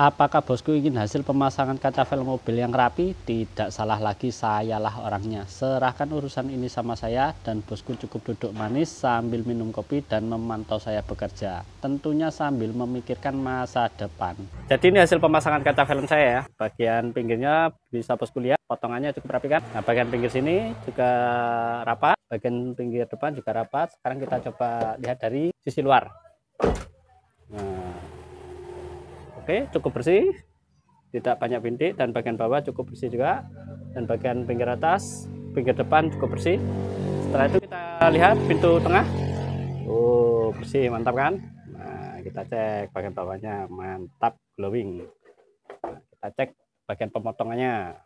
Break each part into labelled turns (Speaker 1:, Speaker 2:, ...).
Speaker 1: apakah bosku ingin hasil pemasangan kaca velg mobil yang rapi? Tidak salah lagi, sayalah orangnya. Serahkan urusan ini sama saya dan bosku cukup duduk manis sambil minum kopi dan memantau saya bekerja. Tentunya sambil memikirkan masa depan. Jadi ini hasil pemasangan kaca velg saya ya. Bagian pinggirnya bisa bosku lihat, potongannya cukup rapi kan? Nah, bagian pinggir sini juga rapat, bagian pinggir depan juga rapat. Sekarang kita coba lihat dari sisi luar. Nah, Oke, cukup bersih. Tidak banyak bintik dan bagian bawah cukup bersih juga. Dan bagian pinggir atas, pinggir depan cukup bersih. Setelah itu kita lihat pintu tengah. Oh, bersih, mantap kan? Nah, kita cek bagian bawahnya, mantap glowing. kita cek bagian pemotongannya.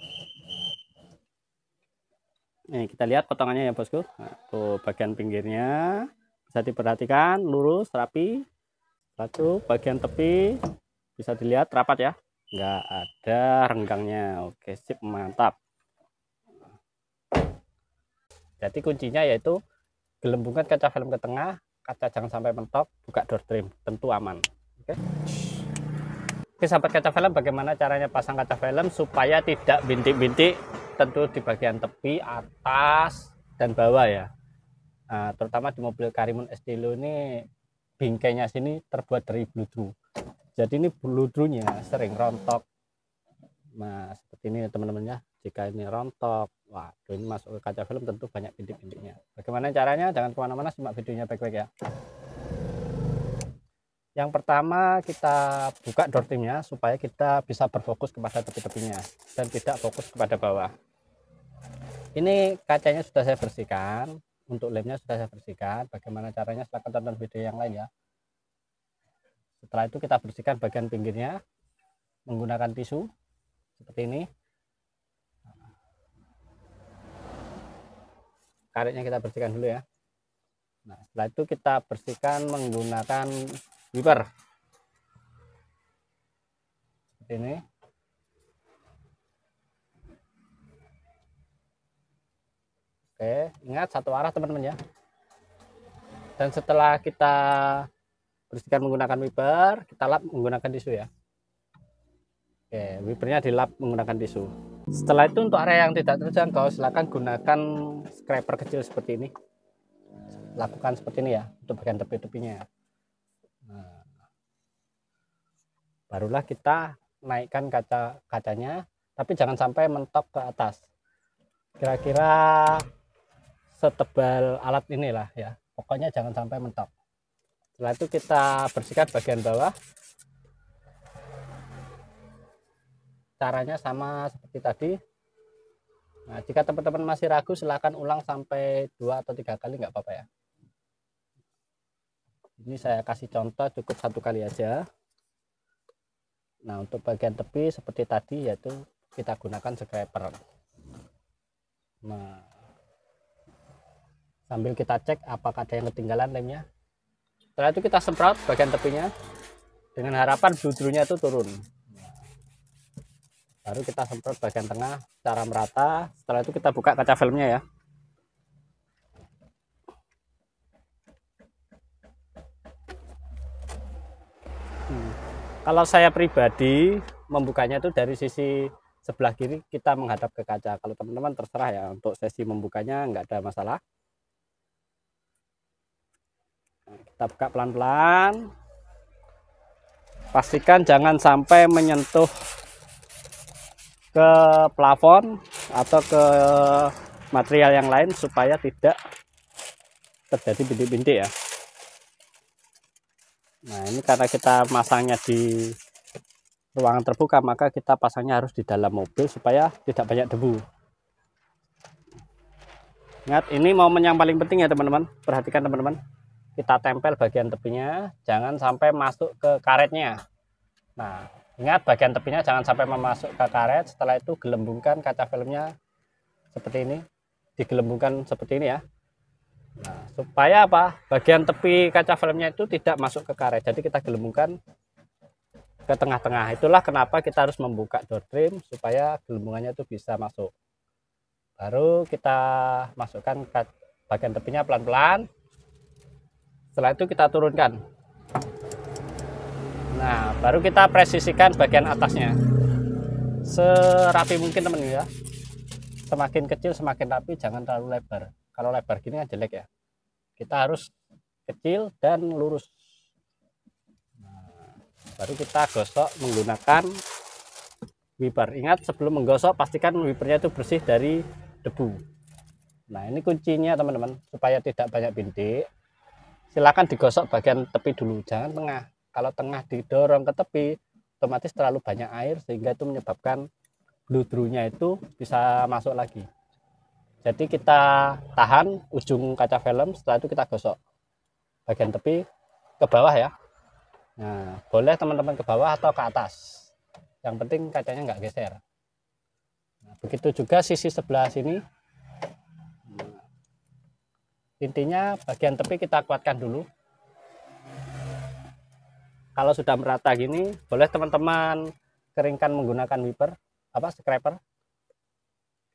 Speaker 1: Ini kita lihat potongannya ya bosku. Nah, tuh bagian pinggirnya bisa diperhatikan lurus rapi. Lalu bagian tepi bisa dilihat rapat ya? Nggak ada renggangnya. Oke, sip, mantap. Jadi kuncinya yaitu gelembungkan kaca film ke tengah, kaca jangan sampai mentok, buka door trim, tentu aman. Oke. Oke, sahabat kaca film, bagaimana caranya pasang kaca film supaya tidak bintik-bintik tentu di bagian tepi, atas, dan bawah ya. Nah, terutama di mobil Karimun Estilo ini bingkainya sini terbuat dari bluetooth jadi ini bludrunya sering rontok nah seperti ini teman teman ya jika ini rontok wah, ini masuk ke kaca film tentu banyak bintik-bintiknya bagaimana caranya jangan kemana-mana simak videonya baik-baik ya yang pertama kita buka door timnya supaya kita bisa berfokus kepada tepi-tepinya dan tidak fokus kepada bawah ini kacanya sudah saya bersihkan untuk lemnya sudah saya bersihkan bagaimana caranya silahkan tonton video yang lain ya setelah itu kita bersihkan bagian pinggirnya menggunakan tisu seperti ini. Karetnya kita bersihkan dulu ya. Nah, setelah itu kita bersihkan menggunakan wiper. Seperti ini. Oke, ingat satu arah teman-teman ya. Dan setelah kita bersihkan menggunakan wiper kita lap menggunakan tisu ya oke wipernya dilap menggunakan tisu setelah itu untuk area yang tidak terjangkau silahkan gunakan scraper kecil seperti ini lakukan seperti ini ya untuk bagian tepi-tepinya ya. nah, barulah kita naikkan kaca kacanya tapi jangan sampai mentok ke atas kira-kira setebal alat inilah ya pokoknya jangan sampai mentok setelah itu kita bersihkan bagian bawah caranya sama seperti tadi nah jika teman-teman masih ragu silahkan ulang sampai dua atau tiga kali nggak apa-apa ya ini saya kasih contoh cukup satu kali aja nah untuk bagian tepi seperti tadi yaitu kita gunakan scraper nah sambil kita cek apakah ada yang ketinggalan lemnya setelah itu kita semprot bagian tepinya dengan harapan bludrunya itu turun baru kita semprot bagian tengah secara merata setelah itu kita buka kaca filmnya ya hmm. kalau saya pribadi membukanya itu dari sisi sebelah kiri kita menghadap ke kaca kalau teman-teman terserah ya untuk sesi membukanya nggak ada masalah kita buka pelan-pelan pastikan jangan sampai menyentuh ke plafon atau ke material yang lain supaya tidak terjadi bintik-bintik ya nah ini karena kita masangnya di ruangan terbuka maka kita pasangnya harus di dalam mobil supaya tidak banyak debu ingat ini momen yang paling penting ya teman-teman perhatikan teman-teman kita tempel bagian tepinya jangan sampai masuk ke karetnya nah ingat bagian tepinya jangan sampai memasuk ke karet setelah itu gelembungkan kaca filmnya seperti ini digelembungkan seperti ini ya nah, supaya apa bagian tepi kaca filmnya itu tidak masuk ke karet jadi kita gelembungkan ke tengah-tengah itulah kenapa kita harus membuka door trim supaya gelembungannya itu bisa masuk baru kita masukkan bagian tepinya pelan-pelan setelah itu kita turunkan nah baru kita presisikan bagian atasnya serapi mungkin teman-teman ya semakin kecil semakin rapi jangan terlalu lebar kalau lebar gini kan jelek ya kita harus kecil dan lurus nah, baru kita gosok menggunakan wiper ingat sebelum menggosok pastikan wipernya itu bersih dari debu nah ini kuncinya teman-teman supaya tidak banyak bintik silakan digosok bagian tepi dulu, jangan tengah. Kalau tengah didorong ke tepi, otomatis terlalu banyak air sehingga itu menyebabkan ludrunya itu bisa masuk lagi. Jadi kita tahan ujung kaca film, setelah itu kita gosok bagian tepi ke bawah ya. Nah, boleh teman-teman ke bawah atau ke atas. Yang penting kacanya nggak geser. Nah, begitu juga sisi sebelah sini intinya bagian tepi kita kuatkan dulu kalau sudah merata gini boleh teman-teman keringkan menggunakan wiper apa scraper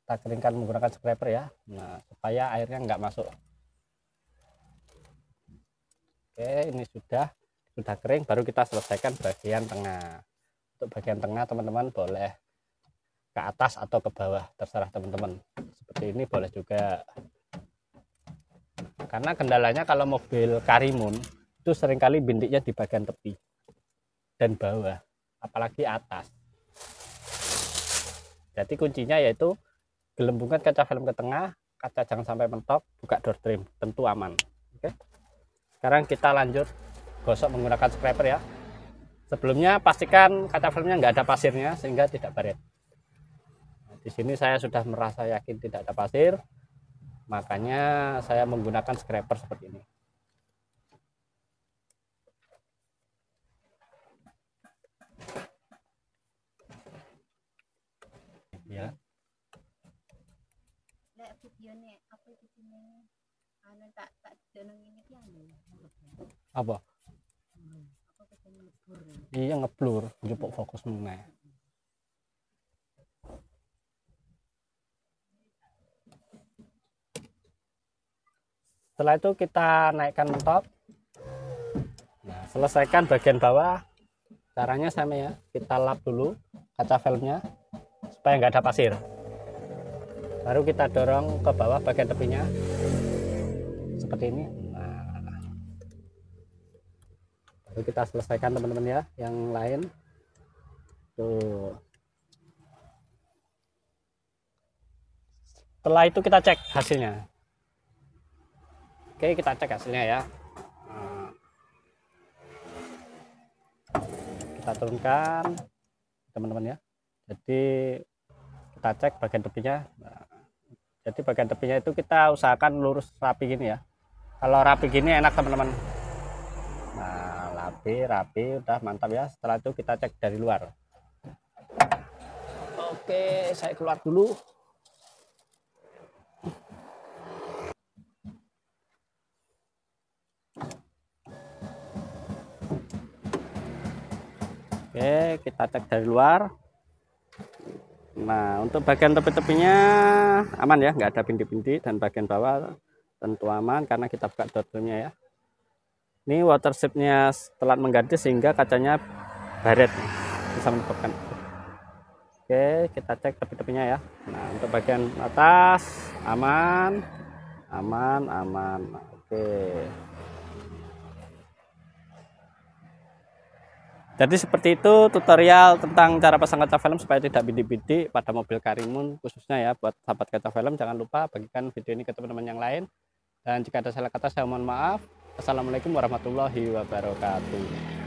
Speaker 1: kita keringkan menggunakan scraper ya nah supaya airnya nggak masuk oke ini sudah sudah kering baru kita selesaikan bagian tengah untuk bagian tengah teman-teman boleh ke atas atau ke bawah terserah teman-teman seperti ini boleh juga karena kendalanya kalau mobil karimun itu seringkali bintiknya di bagian tepi dan bawah apalagi atas jadi kuncinya yaitu gelembungkan kaca film ke tengah kaca jangan sampai mentok buka door trim tentu aman oke sekarang kita lanjut gosok menggunakan scraper ya sebelumnya pastikan kaca filmnya nggak ada pasirnya sehingga tidak baret nah, di sini saya sudah merasa yakin tidak ada pasir Makanya saya menggunakan scraper seperti ini. Ya. apa tak jeneng ini Apa? Iya ngeblur, jupuk fokus mengenai setelah itu kita naikkan mentok nah, selesaikan bagian bawah caranya sama ya kita lap dulu kaca filmnya supaya nggak ada pasir baru kita dorong ke bawah bagian tepinya seperti ini nah, kita selesaikan teman-teman ya yang lain tuh setelah itu kita cek hasilnya Oke, kita cek hasilnya ya. Nah, kita turunkan, teman-teman ya. Jadi kita cek bagian tepinya. Nah, jadi bagian tepinya itu kita usahakan lurus rapi gini ya. Kalau rapi gini enak teman-teman. Nah, rapi, rapi, udah mantap ya. Setelah itu kita cek dari luar. Oke, saya keluar dulu. Oke, kita cek dari luar. Nah, untuk bagian tepi-tepinya aman ya, nggak ada pindi-pindi dan bagian bawah tentu aman karena kita buka dotnya ya. Ini water watershipnya telat mengganti sehingga kacanya baret bisa menyebabkan. Oke, kita cek tepi-tepinya ya. Nah, untuk bagian atas aman, aman, aman. Oke. Jadi seperti itu tutorial tentang cara pasang kaca film supaya tidak bidik-bidik pada mobil Karimun khususnya ya buat sahabat kaca film jangan lupa bagikan video ini ke teman-teman yang lain dan jika ada salah kata saya mohon maaf. Assalamualaikum warahmatullahi wabarakatuh.